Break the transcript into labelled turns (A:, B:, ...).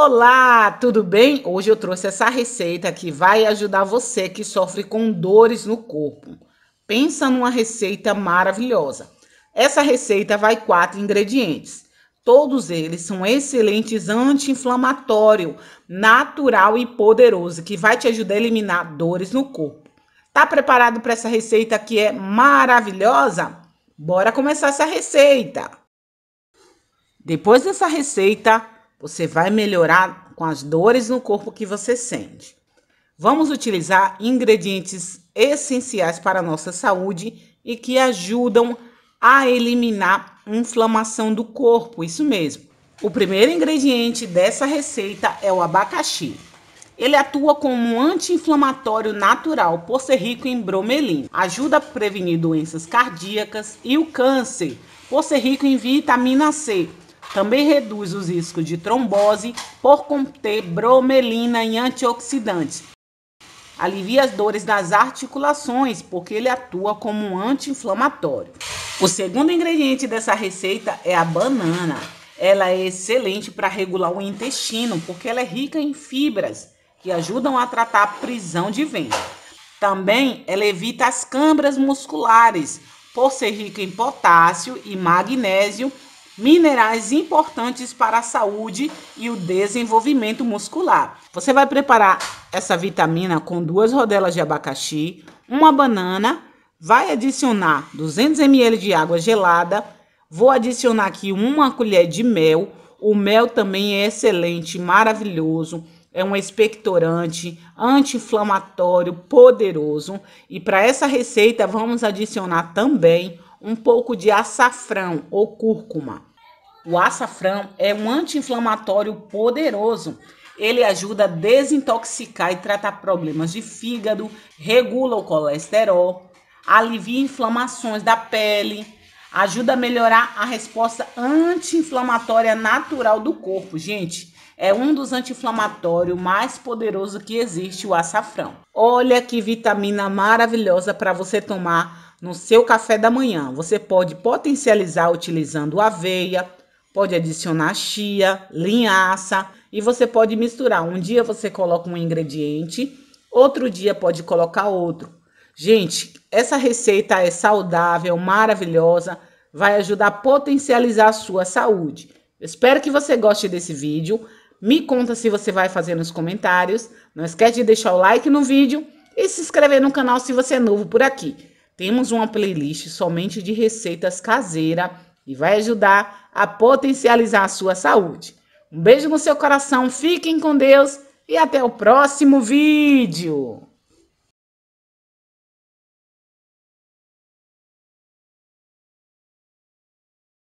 A: Olá, tudo bem? Hoje eu trouxe essa receita que vai ajudar você que sofre com dores no corpo. Pensa numa receita maravilhosa. Essa receita vai quatro ingredientes. Todos eles são excelentes anti-inflamatório, natural e poderoso, que vai te ajudar a eliminar dores no corpo. Tá preparado para essa receita que é maravilhosa? Bora começar essa receita. Depois dessa receita, você vai melhorar com as dores no corpo que você sente. Vamos utilizar ingredientes essenciais para a nossa saúde e que ajudam a eliminar inflamação do corpo, isso mesmo. O primeiro ingrediente dessa receita é o abacaxi. Ele atua como um anti-inflamatório natural por ser rico em bromelina. Ajuda a prevenir doenças cardíacas e o câncer por ser rico em vitamina C, também reduz os riscos de trombose por conter bromelina e antioxidantes. Alivia as dores das articulações, porque ele atua como um anti-inflamatório. O segundo ingrediente dessa receita é a banana. Ela é excelente para regular o intestino, porque ela é rica em fibras que ajudam a tratar a prisão de ventre. Também ela evita as câmaras musculares, por ser rica em potássio e magnésio, minerais importantes para a saúde e o desenvolvimento muscular. Você vai preparar essa vitamina com duas rodelas de abacaxi, uma banana, vai adicionar 200 ml de água gelada, vou adicionar aqui uma colher de mel. O mel também é excelente, maravilhoso é um expectorante, anti-inflamatório, poderoso. E para essa receita vamos adicionar também um pouco de açafrão ou cúrcuma. O açafrão é um anti-inflamatório poderoso. Ele ajuda a desintoxicar e tratar problemas de fígado, regula o colesterol, alivia inflamações da pele, ajuda a melhorar a resposta anti-inflamatória natural do corpo. Gente, é um dos anti-inflamatórios mais poderosos que existe, o açafrão. Olha que vitamina maravilhosa para você tomar no seu café da manhã. Você pode potencializar utilizando aveia, pode adicionar chia, linhaça e você pode misturar. Um dia você coloca um ingrediente, outro dia pode colocar outro. Gente, essa receita é saudável, maravilhosa, vai ajudar a potencializar a sua saúde. espero que você goste desse vídeo. Me conta se você vai fazer nos comentários. Não esquece de deixar o like no vídeo e se inscrever no canal se você é novo por aqui. Temos uma playlist somente de receitas caseira e vai ajudar a potencializar a sua saúde. Um beijo no seu coração, fiquem com Deus e até o próximo vídeo!